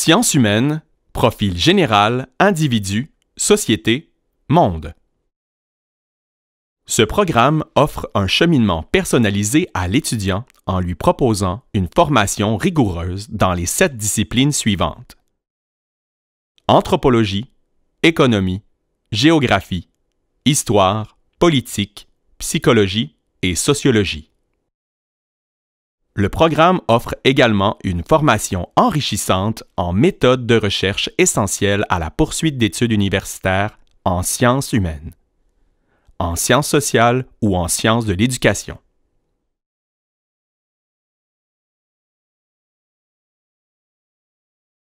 Sciences humaines, profil général, individu, société, monde. Ce programme offre un cheminement personnalisé à l'étudiant en lui proposant une formation rigoureuse dans les sept disciplines suivantes. Anthropologie, économie, géographie, histoire, politique, psychologie et sociologie. Le programme offre également une formation enrichissante en méthodes de recherche essentielles à la poursuite d'études universitaires en sciences humaines, en sciences sociales ou en sciences de l'éducation.